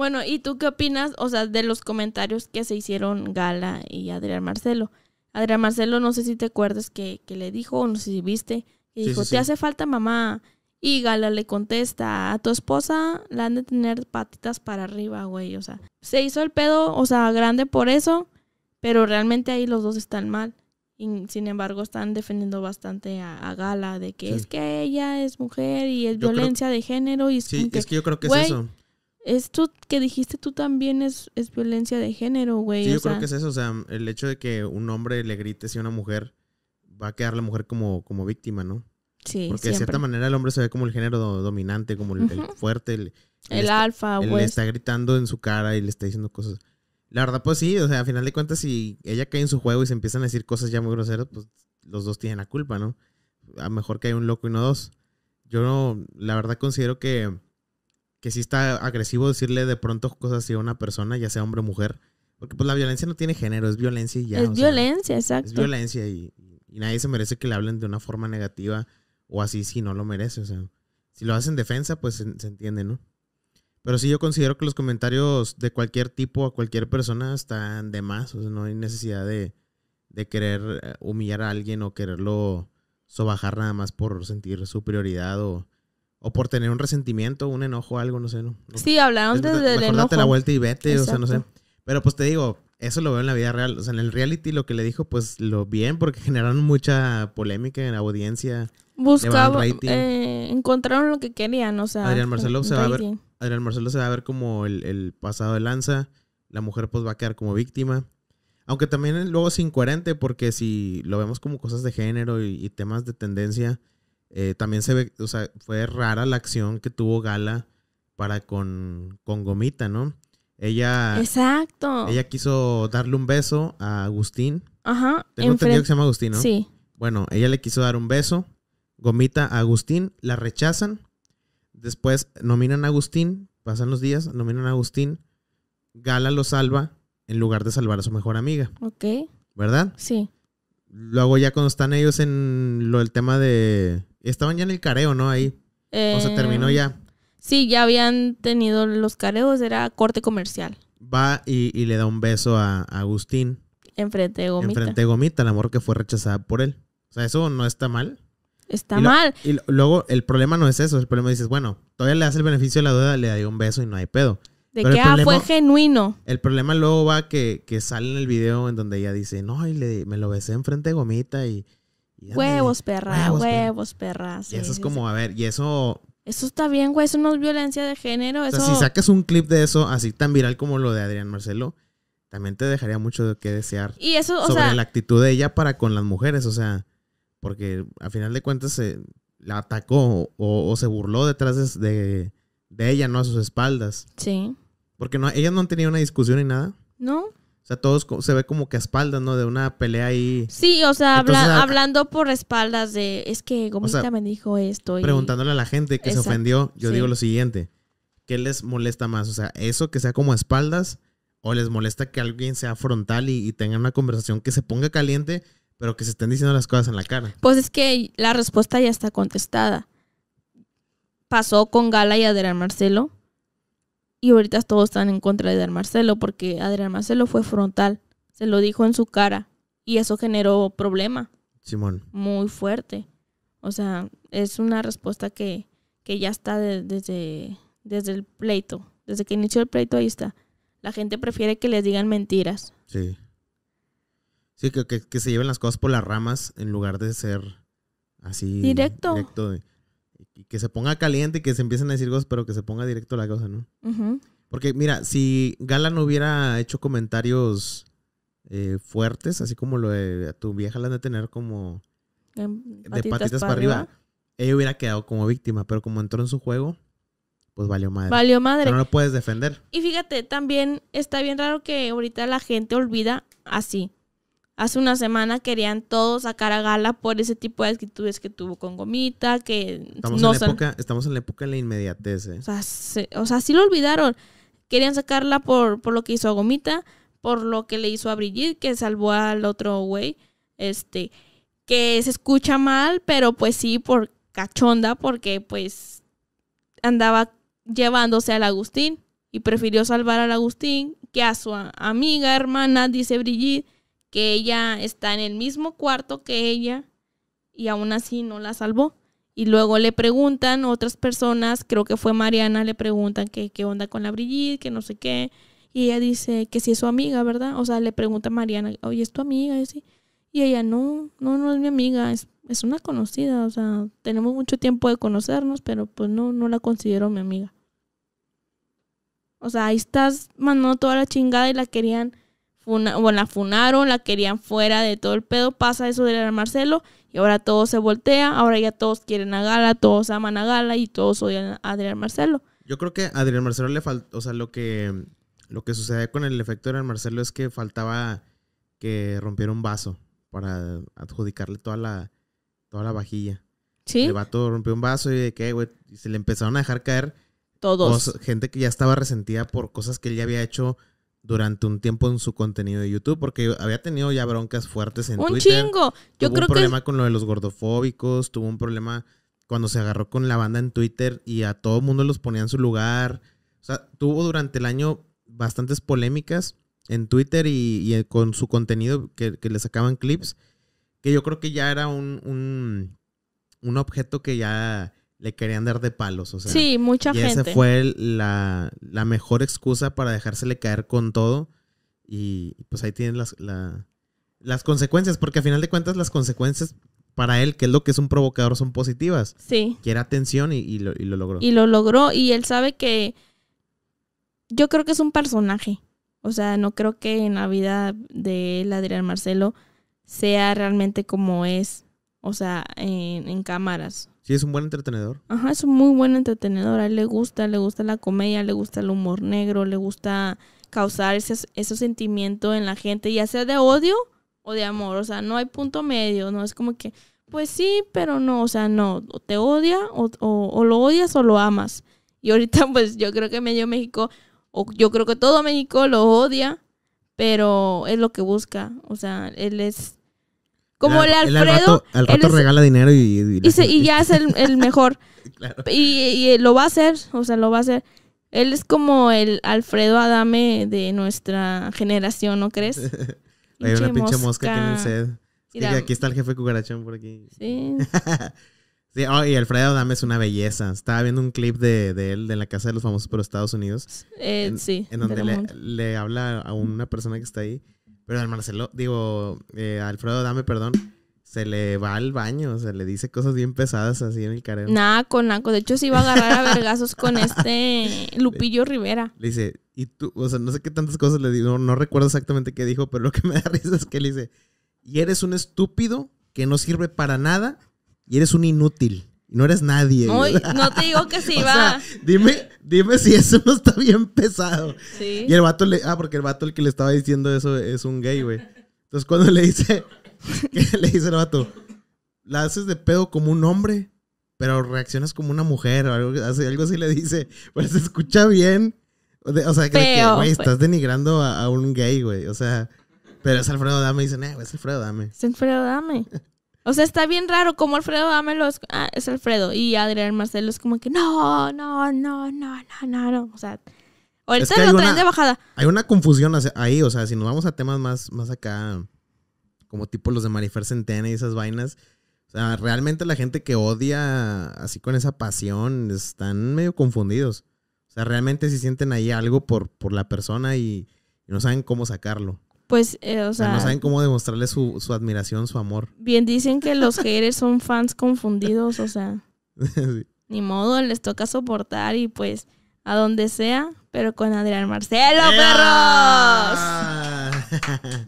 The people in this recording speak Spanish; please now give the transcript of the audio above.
Bueno, ¿y tú qué opinas, o sea, de los comentarios que se hicieron Gala y Adrián Marcelo? Adrián Marcelo, no sé si te acuerdas que, que le dijo, no sé si viste, que dijo, te hace falta mamá. Y Gala le contesta, a tu esposa la han de tener patitas para arriba, güey. O sea, se hizo el pedo, o sea, grande por eso, pero realmente ahí los dos están mal. Y, sin embargo, están defendiendo bastante a, Gala de que es que ella es mujer y es violencia de género. Y es sí, que, es que yo creo que es eso esto que dijiste tú también es, es violencia de género, güey. Sí, yo creo que es eso, o sea, el hecho de que un hombre le grite si a una mujer va a quedar la mujer como, como víctima, ¿no? Sí, Porque de cierta manera el hombre se ve como el género dominante, como el, fuerte, el, alfa, güey. Le está gritando en su cara y le está diciendo cosas. La verdad, pues sí, o sea, a final de cuentas, si ella cae en su juego y se empiezan a decir cosas ya muy groseras, pues los dos tienen la culpa, ¿no? A lo mejor que hay un loco y no dos. Yo no, la verdad considero que que sí está agresivo decirle de pronto cosas así a una persona, ya sea hombre o mujer. Porque pues la violencia no tiene género, es violencia y ya. Es violencia, exacto. Es violencia y, nadie se merece que le hablen de una forma negativa o así si no lo merece. O sea, si lo hacen defensa, pues se, entiende, ¿no? Pero sí yo considero que los comentarios de cualquier tipo a cualquier persona están de más. O sea, no hay necesidad de, de querer eh, humillar a alguien o quererlo sobajar nada más por sentir superioridad o o por tener un resentimiento, un enojo, algo, no sé. No, Sí, hablaron desde el enojo. date la vuelta y vete, o sea, no sé. Pero pues te digo, eso lo veo en la vida real. O sea, en el reality lo que le dijo, pues lo bien, porque generaron mucha polémica en la audiencia. Buscaba, eh, encontraron lo que querían, o sea. Adrián Marcelo, se va a ver, Adrián Marcelo se va a ver como el, pasado de lanza. La mujer pues va a quedar como víctima. Aunque también eh, luego es incoherente porque si lo vemos como cosas de género y temas de tendencia, eh, también se ve, o sea, fue rara la acción que tuvo Gala para con, Gomita, ¿no? Ella. Exacto. Ella quiso darle un beso a Agustín. Ajá. Tengo entendido que se llama Agustín, ¿no? Sí. Bueno, ella le quiso dar un beso. Gomita a Agustín, la rechazan. Después nominan a Agustín, pasan los días, nominan a Agustín. Gala lo salva en lugar de salvar a su mejor amiga. Ok. ¿Verdad? Sí. Luego ya cuando están ellos en lo, el tema de, Estaban ya en el careo, ¿no? Ahí. o se terminó eh, ya. Sí, ya habían tenido los careos, era corte comercial. Va y, le da un beso a, Agustín. Enfrente de Gomita. Enfrente Gomita, el amor que fue rechazada por él. O sea, eso no está mal. Está mal. Y luego el problema no es eso, el problema dices, bueno, todavía le das el beneficio de la duda, le da un beso y no hay pedo. De qué? ah, fue genuino. El problema luego va que, que sale en el video en donde ella dice, no, y le, me lo besé enfrente de Gomita y, huevos, perra, huevos, perras y eso es como, a ver, y eso... Eso está bien, güey, eso no es violencia de género. si sacas un clip de eso así tan viral como lo de Adrián Marcelo, también te dejaría mucho de que desear. Y eso, o sobre la actitud de ella para con las mujeres, o sea, porque a final de cuentas se la atacó o, se burló detrás de, de, ella, no a sus espaldas. Sí. Porque no, ellas no han tenido una discusión ni nada. No. O sea, todos se ve como que a espaldas, ¿no? De una pelea ahí. Sí, o sea, hablando por espaldas de, es que Gomita me dijo esto. Y... Preguntándole a la gente que se ofendió, yo digo lo siguiente, ¿qué les molesta más? O sea, eso que sea como a espaldas o les molesta que alguien sea frontal y, tenga una conversación que se ponga caliente, pero que se estén diciendo las cosas en la cara. Pues es que la respuesta ya está contestada. Pasó con Gala y Adrián Marcelo y ahorita todos están en contra de Adrián Marcelo porque Adrián Marcelo fue frontal, se lo dijo en su cara y eso generó problema. Simón. Muy fuerte. O sea, es una respuesta que, que ya está desde, desde el pleito. Desde que inició el pleito ahí está. La gente prefiere que les digan mentiras. Sí. Sí, que, se lleven las cosas por las ramas en lugar de ser así. Directo y que se ponga caliente y que se empiecen a decir cosas, pero que se ponga directo la cosa, ¿no? Porque mira, si Gala no hubiera hecho comentarios eh, fuertes, así como lo de a tu vieja la han de tener como de patitas, para arriba, arriba, ella hubiera quedado como víctima, pero como entró en su juego, pues valió madre. Valió madre. Pero no lo puedes defender. Y fíjate, también está bien raro que ahorita la gente olvida así. Hace una semana querían todos sacar a gala por ese tipo de actitudes que tuvo con Gomita, que estamos no en la época, Estamos en la época de la inmediatez. ¿eh? O, sea, sí lo olvidaron. Querían sacarla por, por lo que hizo a Gomita, por lo que le hizo a Brigitte, que salvó al otro güey. Este, que se escucha mal, pero pues sí, por cachonda, porque pues andaba llevándose al Agustín y prefirió salvar al Agustín que a su amiga, hermana, dice Brigitte que ella está en el mismo cuarto que ella y aún así no la salvó. Y luego le preguntan otras personas, creo que fue Mariana, le preguntan qué qué onda con la Brigitte, que no sé qué. Y ella dice que sí es su amiga, ¿verdad? O sea, le pregunta a Mariana, oye, ¿es tu amiga? Y, y ella, no, no, no es mi amiga, es, es, una conocida. O sea, tenemos mucho tiempo de conocernos, pero pues no, no la considero mi amiga. O sea, ahí estás mandando toda la chingada y la querían bueno, la funaron, la querían fuera de todo el pedo, pasa eso de Marcelo y ahora todo se voltea, ahora ya todos quieren a Gala, todos aman a Gala y todos odian a Adrián Marcelo. Yo creo que a Adrián Marcelo le faltó, o sea, lo que, lo que sucede con el efecto de Adrián Marcelo es que faltaba que rompiera un vaso para adjudicarle toda la, toda la vajilla. Sí. El vato rompió un vaso y de se le empezaron a dejar caer. Todos. gente que ya estaba resentida por cosas que él ya había hecho durante un tiempo en su contenido de YouTube porque había tenido ya broncas fuertes en Twitter. Un chingo. Yo tuvo un problema con lo de los gordofóbicos, tuvo un problema cuando se agarró con la banda en Twitter y a todo mundo los ponía en su lugar. O sea, tuvo durante el año bastantes polémicas en Twitter y, con su contenido que, le sacaban clips, que yo creo que ya era un, un objeto que ya le querían dar de palos. O sea, sí, mucha y Esa fue la, la, mejor excusa para dejársele caer con todo. Y pues ahí tienen las, la, las consecuencias, porque al final de cuentas las consecuencias para él, que es lo que es un provocador, son positivas. Sí. Quiere atención y, lo, logró. Y lo logró y él sabe que yo creo que es un personaje. O sea, no creo que en la vida de él, Adrián Marcelo, sea realmente como es, o sea, en, en cámaras. Y es un buen entretenedor. Ajá, es un muy buen entretenedor. A él le gusta, le gusta la comedia, le gusta el humor negro, le gusta causar ese, ese sentimiento en la gente, ya sea de odio o de amor. O sea, no hay punto medio, ¿no? Es como que, pues sí, pero no, o sea, no, o te odia o, o, o lo odias o lo amas. Y ahorita, pues yo creo que medio México, o yo creo que todo México lo odia, pero es lo que busca. O sea, él es como el, Alfredo. El al rato regala dinero y. Y, ya es el, mejor. y, eh, lo va a hacer, o sea, lo va a hacer. Él es como el Alfredo Adame de nuestra generación, ¿no crees? Hay una pinche mosca aquí en el aquí está el jefe cucarachón por aquí. Sí. sí, oh, y Alfredo Adame es una belleza. Estaba viendo un clip de, él de la Casa de los Famosos por Estados Unidos. Eh, en, sí. En donde le habla a una persona que está ahí pero al Marcelo, digo, eh, Alfredo Dame, perdón, se le va al baño, se le dice cosas bien pesadas así en el careo. Naco, naco. De hecho, se iba a agarrar a vergazos con este Lupillo Rivera. Le dice, y tú, o sea, no sé qué tantas cosas le dijo, no, no recuerdo exactamente qué dijo, pero lo que me da risa es que le dice, y eres un estúpido que no sirve para nada y eres un inútil. No eres nadie. no te digo que sí, va. dime, dime si eso no está bien pesado. Y el vato le. Ah, porque el vato el que le estaba diciendo eso es un gay, güey. Entonces cuando le dice. ¿qué le dice el vato? La haces de pedo como un hombre, pero reaccionas como una mujer o algo, algo así le dice. Pues se escucha bien. o sea, que, güey, estás denigrando a, un gay, güey. O sea. Pero es Alfredo Dame dicen, eh, es Alfredo Dame. Es Alfredo Dame. O sea, está bien raro como Alfredo Dámelo ah, es, Alfredo y Adrián Marcelo es como que no, no, no, no, no, no, no. O sea, o el lo de bajada. Hay una confusión ahí, o sea, si nos vamos a temas más, más acá, como tipo los de Marifer Centena y esas vainas. O sea, realmente la gente que odia así con esa pasión están medio confundidos. O sea, realmente si sienten ahí algo por, por la persona y no saben cómo sacarlo. Pues, eh, o, sea, No saben cómo demostrarle su, admiración, su amor. Bien, dicen que los haters son fans confundidos, o sea. Ni modo, les toca soportar y pues a donde sea, pero con Adrián Marcelo, perros.